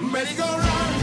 merry go run.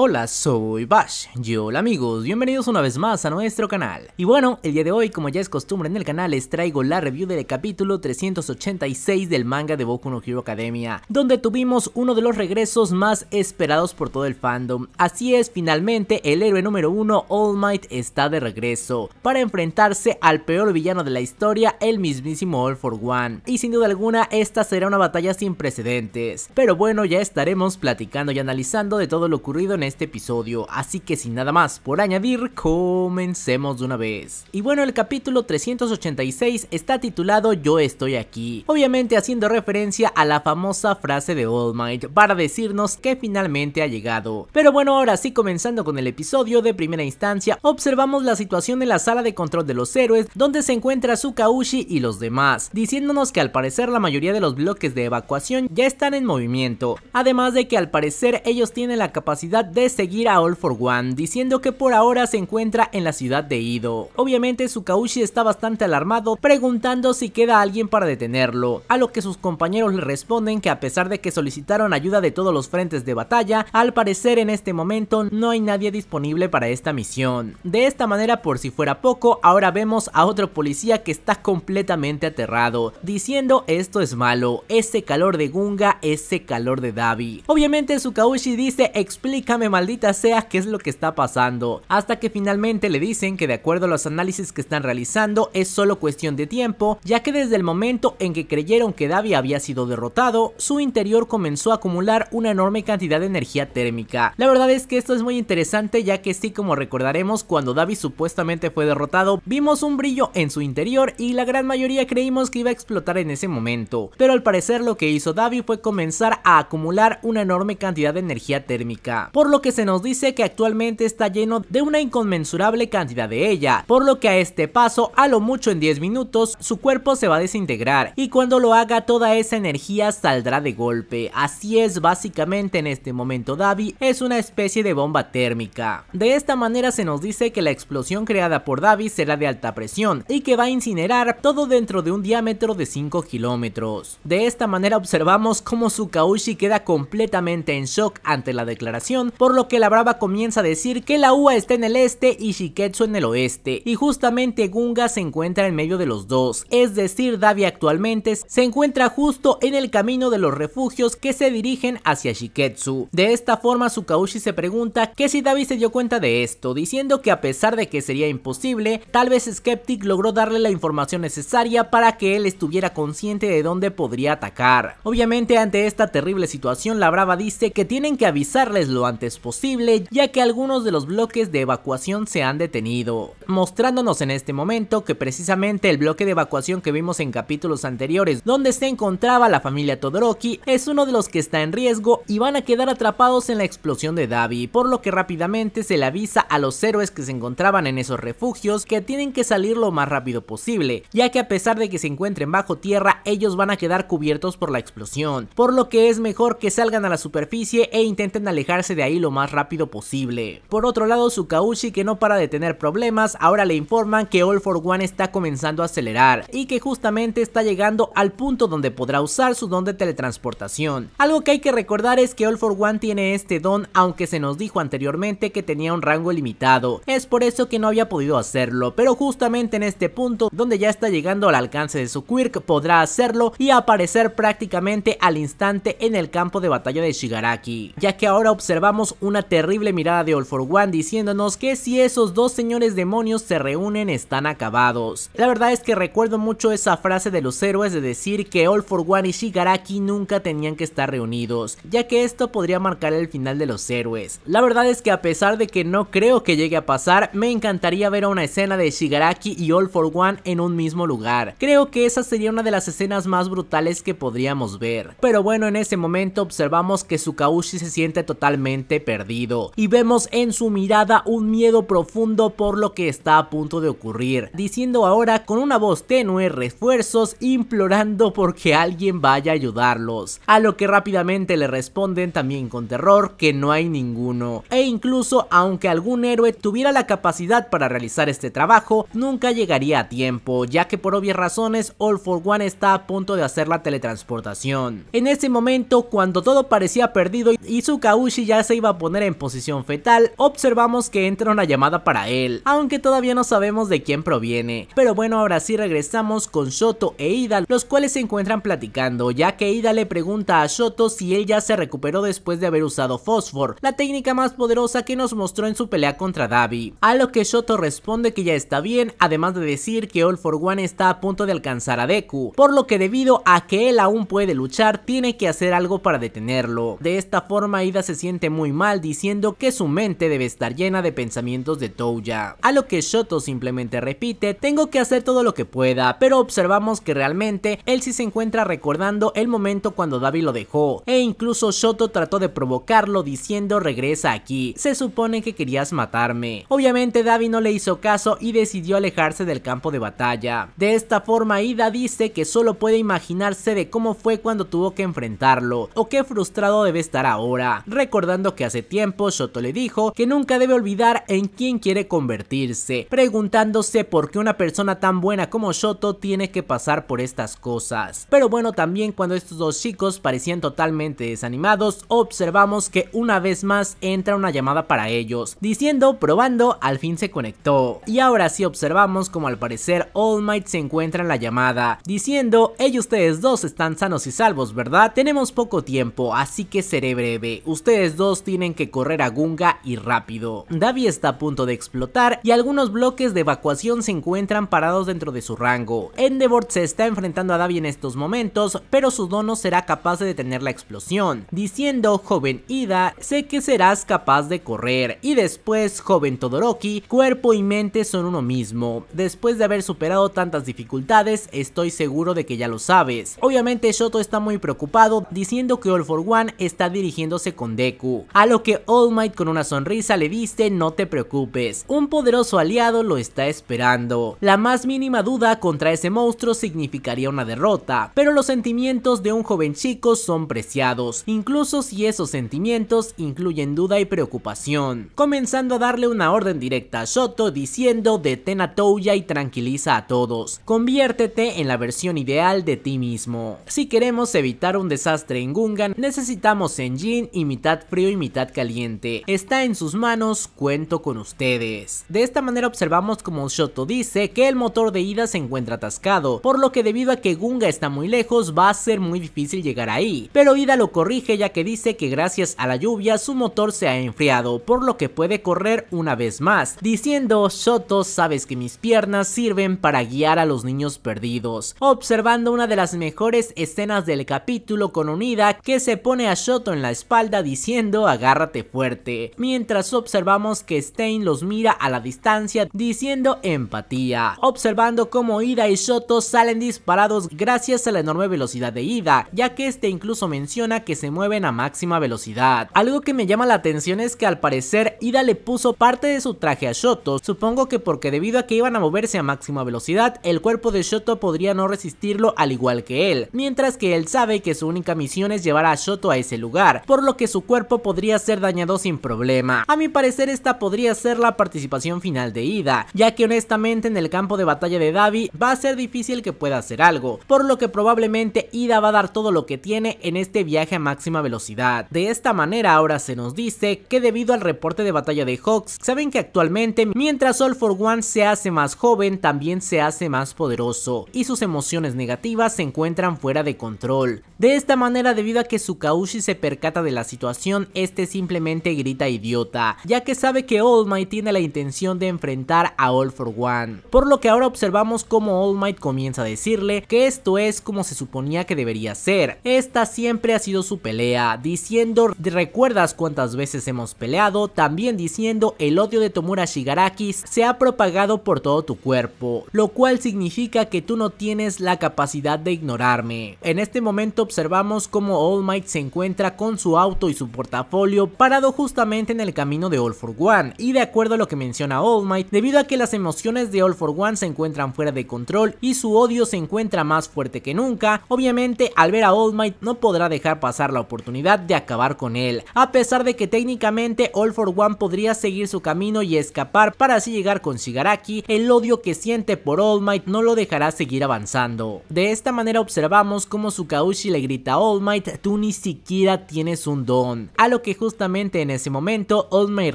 Hola, soy Bash. Y hola amigos, bienvenidos una vez más a nuestro canal. Y bueno, el día de hoy, como ya es costumbre en el canal, les traigo la review del capítulo 386 del manga de Boku no Hero Academia, donde tuvimos uno de los regresos más esperados por todo el fandom. Así es, finalmente, el héroe número 1 All Might, está de regreso, para enfrentarse al peor villano de la historia, el mismísimo All For One. Y sin duda alguna, esta será una batalla sin precedentes. Pero bueno, ya estaremos platicando y analizando de todo lo ocurrido en este episodio, así que sin nada más por añadir, comencemos de una vez. Y bueno, el capítulo 386 está titulado Yo estoy aquí, obviamente haciendo referencia a la famosa frase de All Might para decirnos que finalmente ha llegado. Pero bueno, ahora sí comenzando con el episodio de primera instancia, observamos la situación en la sala de control de los héroes donde se encuentra Sukaushi y los demás, diciéndonos que al parecer la mayoría de los bloques de evacuación ya están en movimiento, además de que al parecer ellos tienen la capacidad de de seguir a All for One, diciendo que por ahora se encuentra en la ciudad de Ido. Obviamente Sukaushi está bastante alarmado, preguntando si queda alguien para detenerlo, a lo que sus compañeros le responden que a pesar de que solicitaron ayuda de todos los frentes de batalla, al parecer en este momento no hay nadie disponible para esta misión. De esta manera, por si fuera poco, ahora vemos a otro policía que está completamente aterrado, diciendo esto es malo, ese calor de Gunga, ese calor de Davi. Obviamente Sukaushi dice explícame maldita sea qué es lo que está pasando, hasta que finalmente le dicen que de acuerdo a los análisis que están realizando es solo cuestión de tiempo, ya que desde el momento en que creyeron que Davi había sido derrotado, su interior comenzó a acumular una enorme cantidad de energía térmica. La verdad es que esto es muy interesante ya que sí como recordaremos cuando Davi supuestamente fue derrotado, vimos un brillo en su interior y la gran mayoría creímos que iba a explotar en ese momento, pero al parecer lo que hizo Davi fue comenzar a acumular una enorme cantidad de energía térmica, por lo que se nos dice que actualmente está lleno de una inconmensurable cantidad de ella, por lo que a este paso, a lo mucho en 10 minutos, su cuerpo se va a desintegrar y cuando lo haga toda esa energía saldrá de golpe. Así es básicamente en este momento Davi es una especie de bomba térmica. De esta manera se nos dice que la explosión creada por Davi será de alta presión y que va a incinerar todo dentro de un diámetro de 5 kilómetros. De esta manera observamos cómo Tsukaushi queda completamente en shock ante la declaración por lo que la brava comienza a decir que la UA está en el este y Shiketsu en el oeste, y justamente Gunga se encuentra en medio de los dos, es decir, Davi actualmente se encuentra justo en el camino de los refugios que se dirigen hacia Shiketsu. De esta forma, Sukaushi se pregunta que si Davi se dio cuenta de esto, diciendo que a pesar de que sería imposible, tal vez Skeptic logró darle la información necesaria para que él estuviera consciente de dónde podría atacar. Obviamente, ante esta terrible situación, la brava dice que tienen que avisarles lo antes es posible ya que algunos de los bloques de evacuación se han detenido, mostrándonos en este momento que precisamente el bloque de evacuación que vimos en capítulos anteriores donde se encontraba la familia Todoroki es uno de los que está en riesgo y van a quedar atrapados en la explosión de Davi, por lo que rápidamente se le avisa a los héroes que se encontraban en esos refugios que tienen que salir lo más rápido posible, ya que a pesar de que se encuentren bajo tierra ellos van a quedar cubiertos por la explosión, por lo que es mejor que salgan a la superficie e intenten alejarse de ahí lo más rápido posible. Por otro lado, Sukauchi que no para de tener problemas, ahora le informan que All for One está comenzando a acelerar y que justamente está llegando al punto donde podrá usar su don de teletransportación. Algo que hay que recordar es que All for One tiene este don aunque se nos dijo anteriormente que tenía un rango limitado, es por eso que no había podido hacerlo, pero justamente en este punto donde ya está llegando al alcance de su quirk podrá hacerlo y aparecer prácticamente al instante en el campo de batalla de Shigaraki, ya que ahora observamos una terrible mirada de All for One diciéndonos que si esos dos señores demonios se reúnen están acabados. La verdad es que recuerdo mucho esa frase de los héroes de decir que All for One y Shigaraki nunca tenían que estar reunidos, ya que esto podría marcar el final de los héroes. La verdad es que a pesar de que no creo que llegue a pasar, me encantaría ver una escena de Shigaraki y All for One en un mismo lugar. Creo que esa sería una de las escenas más brutales que podríamos ver. Pero bueno, en ese momento observamos que Tsukaushi se siente totalmente perdido y vemos en su mirada un miedo profundo por lo que está a punto de ocurrir, diciendo ahora con una voz tenue refuerzos implorando porque alguien vaya a ayudarlos, a lo que rápidamente le responden también con terror que no hay ninguno, e incluso aunque algún héroe tuviera la capacidad para realizar este trabajo, nunca llegaría a tiempo, ya que por obvias razones All for One está a punto de hacer la teletransportación. En ese momento, cuando todo parecía perdido, y Kaushi ya se iba a poner en posición fetal, observamos que entra una llamada para él, aunque todavía no sabemos de quién proviene. Pero bueno, ahora sí regresamos con Shoto e Ida, los cuales se encuentran platicando, ya que Ida le pregunta a Shoto si él ya se recuperó después de haber usado fósforo la técnica más poderosa que nos mostró en su pelea contra Davi. A lo que Shoto responde que ya está bien, además de decir que All for One está a punto de alcanzar a Deku, por lo que debido a que él aún puede luchar, tiene que hacer algo para detenerlo. De esta forma Ida se siente muy mal diciendo que su mente debe estar llena de pensamientos de Touya. A lo que Shoto simplemente repite, tengo que hacer todo lo que pueda, pero observamos que realmente él sí se encuentra recordando el momento cuando Davi lo dejó, e incluso Shoto trató de provocarlo diciendo regresa aquí, se supone que querías matarme. Obviamente Davi no le hizo caso y decidió alejarse del campo de batalla. De esta forma Ida dice que solo puede imaginarse de cómo fue cuando tuvo que enfrentarlo, o qué frustrado debe estar ahora, recordando que hace tiempo Shoto le dijo que nunca debe olvidar en quién quiere convertirse, preguntándose por qué una persona tan buena como Shoto... tiene que pasar por estas cosas. Pero bueno, también cuando estos dos chicos parecían totalmente desanimados, observamos que una vez más entra una llamada para ellos, diciendo, probando, al fin se conectó. Y ahora sí observamos como al parecer All Might se encuentra en la llamada, diciendo, ellos ustedes dos están sanos y salvos, ¿verdad? Tenemos poco tiempo, así que seré breve. Ustedes dos tienen que correr a Gunga y rápido. Davi está a punto de explotar y algunos bloques de evacuación se encuentran parados dentro de su rango. Endeavor se está enfrentando a Davi en estos momentos, pero su dono será capaz de detener la explosión, diciendo, joven Ida, sé que serás capaz de correr. Y después, joven Todoroki, cuerpo y mente son uno mismo. Después de haber superado tantas dificultades, estoy seguro de que ya lo sabes. Obviamente Shoto está muy preocupado, diciendo que All for One está dirigiéndose con Deku a lo que All Might con una sonrisa le dice no te preocupes, un poderoso aliado lo está esperando. La más mínima duda contra ese monstruo significaría una derrota, pero los sentimientos de un joven chico son preciados, incluso si esos sentimientos incluyen duda y preocupación. Comenzando a darle una orden directa a Shoto diciendo detén a Toya y tranquiliza a todos, conviértete en la versión ideal de ti mismo. Si queremos evitar un desastre en Gungan, necesitamos Senjin y mitad frío y mitad caliente. Está en sus manos, cuento con ustedes. De esta manera observamos como Shoto dice que el motor de ida se encuentra atascado, por lo que debido a que Gunga está muy lejos va a ser muy difícil llegar ahí. Pero Ida lo corrige ya que dice que gracias a la lluvia su motor se ha enfriado, por lo que puede correr una vez más, diciendo Shoto sabes que mis piernas sirven para guiar a los niños perdidos, observando una de las mejores escenas del capítulo con Unida que se pone a Shoto en la espalda diciendo agárrate fuerte, mientras observamos que Stein los mira a la distancia diciendo empatía, observando cómo Ida y Shoto salen disparados gracias a la enorme velocidad de Ida, ya que este incluso menciona que se mueven a máxima velocidad. Algo que me llama la atención es que al parecer Ida le puso parte de su traje a Shoto, supongo que porque debido a que iban a moverse a máxima velocidad, el cuerpo de Shoto podría no resistirlo al igual que él, mientras que él sabe que su única misión es llevar a Shoto a ese lugar, por lo que su cuerpo podría ser dañado sin problema. A mi parecer esta podría ser la participación final de Ida, ya que honestamente en el campo de batalla de Davi va a ser difícil que pueda hacer algo, por lo que probablemente Ida va a dar todo lo que tiene en este viaje a máxima velocidad. De esta manera ahora se nos dice que debido al reporte de batalla de Hawks, saben que actualmente mientras All for One se hace más joven, también se hace más poderoso y sus emociones negativas se encuentran fuera de control. De esta manera debido a que Sukaushi se percata de la situación, este este simplemente grita idiota, ya que sabe que All Might tiene la intención de enfrentar a All for One. Por lo que ahora observamos cómo All Might comienza a decirle que esto es como se suponía que debería ser. Esta siempre ha sido su pelea, diciendo recuerdas cuántas veces hemos peleado, también diciendo el odio de Tomura Shigaraki se ha propagado por todo tu cuerpo, lo cual significa que tú no tienes la capacidad de ignorarme. En este momento observamos cómo All Might se encuentra con su auto y su portafolio parado justamente en el camino de All for One y de acuerdo a lo que menciona All Might, debido a que las emociones de All for One se encuentran fuera de control y su odio se encuentra más fuerte que nunca, obviamente al ver a All Might no podrá dejar pasar la oportunidad de acabar con él, a pesar de que técnicamente All for One podría seguir su camino y escapar para así llegar con Shigaraki, el odio que siente por All Might no lo dejará seguir avanzando. De esta manera observamos cómo Sukaushi le grita a All Might, tú ni siquiera tienes un don, a lo que justamente en ese momento Old Might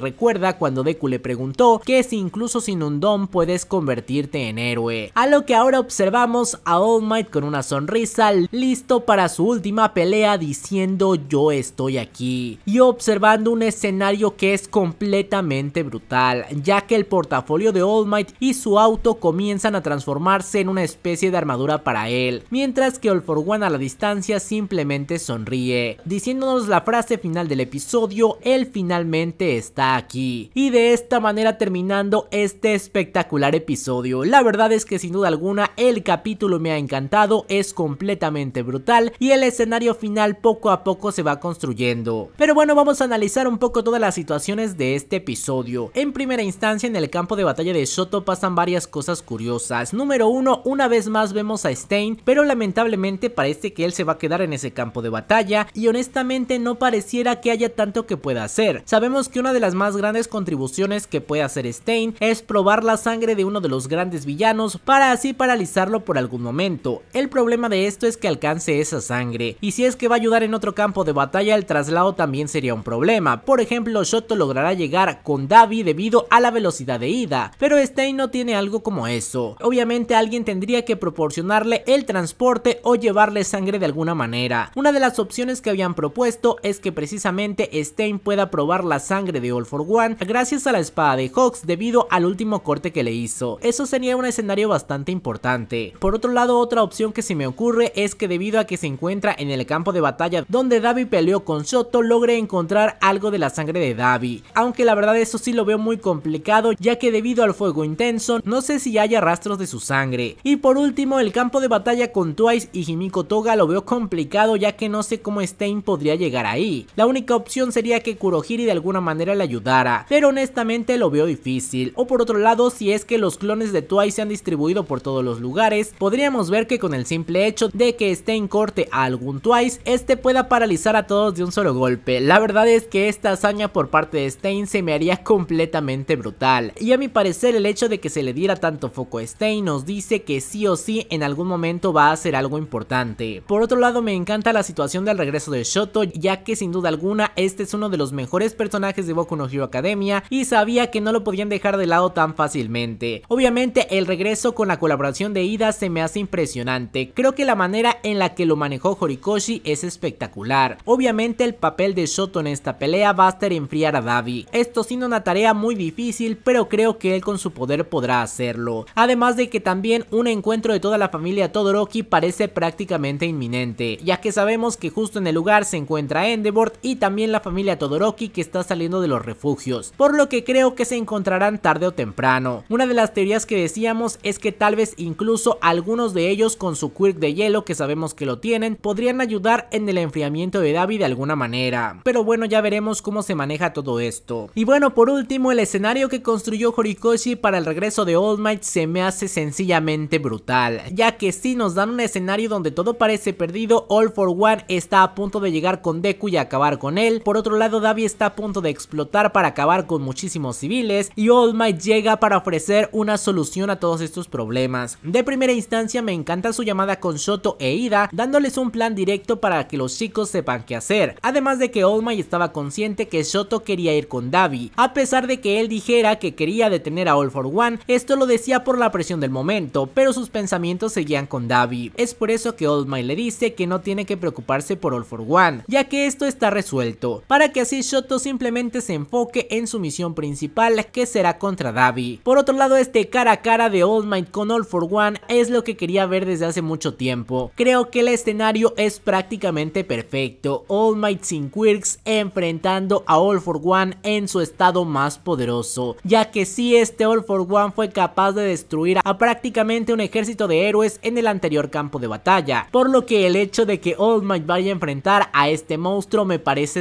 recuerda cuando Deku le preguntó que si incluso sin un don puedes convertirte en héroe. A lo que ahora observamos a All Might con una sonrisa listo para su última pelea diciendo yo estoy aquí y observando un escenario que es completamente brutal ya que el portafolio de All Might y su auto comienzan a transformarse en una especie de armadura para él mientras que All For One a la distancia simplemente sonríe diciéndonos la frase final del episodio episodio, él finalmente está aquí. Y de esta manera terminando este espectacular episodio. La verdad es que sin duda alguna el capítulo me ha encantado, es completamente brutal y el escenario final poco a poco se va construyendo. Pero bueno, vamos a analizar un poco todas las situaciones de este episodio. En primera instancia, en el campo de batalla de Shoto pasan varias cosas curiosas. Número uno, una vez más vemos a Stein, pero lamentablemente parece que él se va a quedar en ese campo de batalla y honestamente no pareciera que haya tanto que pueda hacer. Sabemos que una de las más grandes contribuciones que puede hacer Stain es probar la sangre de uno de los grandes villanos para así paralizarlo por algún momento. El problema de esto es que alcance esa sangre, y si es que va a ayudar en otro campo de batalla el traslado también sería un problema. Por ejemplo, Shoto logrará llegar con Davi debido a la velocidad de ida, pero Stain no tiene algo como eso. Obviamente alguien tendría que proporcionarle el transporte o llevarle sangre de alguna manera. Una de las opciones que habían propuesto es que precisamente Stein pueda probar la sangre de All for One gracias a la espada de Hawks debido al último corte que le hizo. Eso sería un escenario bastante importante. Por otro lado, otra opción que se me ocurre es que debido a que se encuentra en el campo de batalla donde Davi peleó con Shoto, logre encontrar algo de la sangre de Davi. Aunque la verdad eso sí lo veo muy complicado ya que debido al fuego intenso no sé si haya rastros de su sangre. Y por último, el campo de batalla con Twice y Himiko Toga lo veo complicado ya que no sé cómo Stein podría llegar ahí. La única opción sería que Kurohiri de alguna manera le ayudara, pero honestamente lo veo difícil. O por otro lado, si es que los clones de Twice se han distribuido por todos los lugares, podríamos ver que con el simple hecho de que esté corte a algún Twice, este pueda paralizar a todos de un solo golpe. La verdad es que esta hazaña por parte de Stein se me haría completamente brutal, y a mi parecer el hecho de que se le diera tanto foco a Stein nos dice que sí o sí en algún momento va a ser algo importante. Por otro lado me encanta la situación del regreso de Shoto, ya que sin duda alguna este es uno de los mejores personajes de Boku no Hero Academia y sabía que no lo podían dejar de lado tan fácilmente. Obviamente el regreso con la colaboración de Ida se me hace impresionante, creo que la manera en la que lo manejó Horikoshi es espectacular. Obviamente el papel de Shoto en esta pelea va a ser enfriar a Davi, esto siendo una tarea muy difícil pero creo que él con su poder podrá hacerlo. Además de que también un encuentro de toda la familia Todoroki parece prácticamente inminente, ya que sabemos que justo en el lugar se encuentra Endeavor y también la familia Todoroki que está saliendo de los refugios, por lo que creo que se encontrarán tarde o temprano. Una de las teorías que decíamos es que tal vez incluso algunos de ellos con su quirk de hielo que sabemos que lo tienen, podrían ayudar en el enfriamiento de David de alguna manera. Pero bueno, ya veremos cómo se maneja todo esto. Y bueno, por último, el escenario que construyó Horikoshi para el regreso de All Might se me hace sencillamente brutal, ya que si nos dan un escenario donde todo parece perdido, All for One está a punto de llegar con Deku y acabar con él, por otro lado Davi está a punto de explotar para acabar con muchísimos civiles y All Might llega para ofrecer una solución a todos estos problemas. De primera instancia me encanta su llamada con Shoto e Ida dándoles un plan directo para que los chicos sepan qué hacer, además de que All Might estaba consciente que Shoto quería ir con Davi, a pesar de que él dijera que quería detener a All for One, esto lo decía por la presión del momento, pero sus pensamientos seguían con Davi. Es por eso que All Might le dice que no tiene que preocuparse por All for One, ya que esto está resuelto para que así Shoto simplemente se enfoque en su misión principal que será contra Davi. Por otro lado este cara a cara de All Might con All For One es lo que quería ver desde hace mucho tiempo. Creo que el escenario es prácticamente perfecto, All Might sin quirks enfrentando a All For One en su estado más poderoso, ya que si este All For One fue capaz de destruir a prácticamente un ejército de héroes en el anterior campo de batalla, por lo que el hecho de que All Might vaya a enfrentar a este monstruo me parece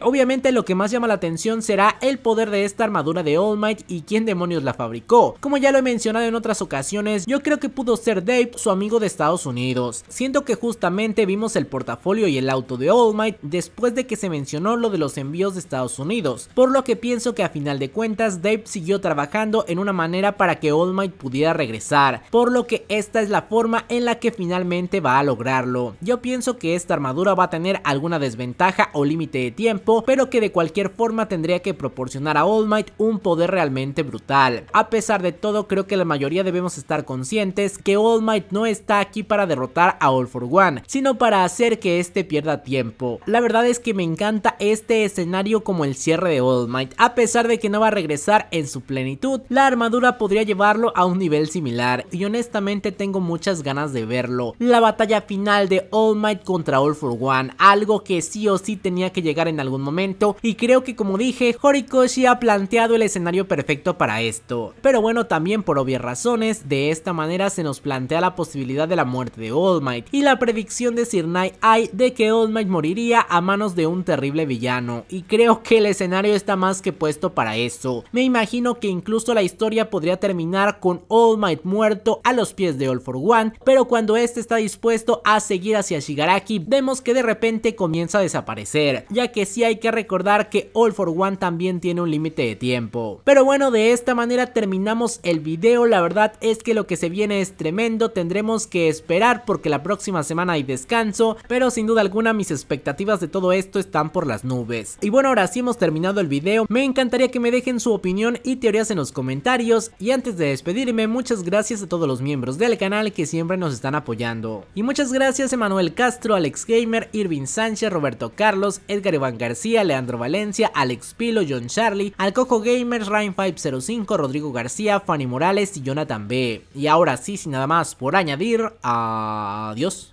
Obviamente lo que más llama la atención será el poder de esta armadura de All Might y quién demonios la fabricó. Como ya lo he mencionado en otras ocasiones, yo creo que pudo ser Dave, su amigo de Estados Unidos. Siento que justamente vimos el portafolio y el auto de All Might después de que se mencionó lo de los envíos de Estados Unidos, por lo que pienso que a final de cuentas Dave siguió trabajando en una manera para que All Might pudiera regresar, por lo que esta es la forma en la que finalmente va a lograrlo. Yo pienso que esta armadura va a tener alguna desventaja límite de tiempo, pero que de cualquier forma tendría que proporcionar a All Might un poder realmente brutal. A pesar de todo, creo que la mayoría debemos estar conscientes que All Might no está aquí para derrotar a All for One, sino para hacer que este pierda tiempo. La verdad es que me encanta este escenario como el cierre de All Might, a pesar de que no va a regresar en su plenitud, la armadura podría llevarlo a un nivel similar y honestamente tengo muchas ganas de verlo. La batalla final de All Might contra All for One, algo que sí o sí tenía que llegar en algún momento y creo que como dije, Horikoshi ha planteado el escenario perfecto para esto. Pero bueno, también por obvias razones, de esta manera se nos plantea la posibilidad de la muerte de All Might y la predicción de Sir Night Eye de que All Might moriría a manos de un terrible villano y creo que el escenario está más que puesto para eso. Me imagino que incluso la historia podría terminar con All Might muerto a los pies de All For One, pero cuando este está dispuesto a seguir hacia Shigaraki, vemos que de repente comienza a desaparecer ya que sí hay que recordar que All for One también tiene un límite de tiempo. Pero bueno, de esta manera terminamos el video, la verdad es que lo que se viene es tremendo, tendremos que esperar porque la próxima semana hay descanso, pero sin duda alguna mis expectativas de todo esto están por las nubes. Y bueno, ahora sí hemos terminado el video, me encantaría que me dejen su opinión y teorías en los comentarios, y antes de despedirme, muchas gracias a todos los miembros del canal que siempre nos están apoyando. Y muchas gracias Emanuel Castro, Alex Gamer, Irving Sánchez, Roberto Carlos, Edgar Iván García, Leandro Valencia, Alex Pilo, John Charlie, Alcojo Gamers, Ryan505, Rodrigo García, Fanny Morales y Jonathan B. Y ahora sí, sin nada más por añadir, adiós.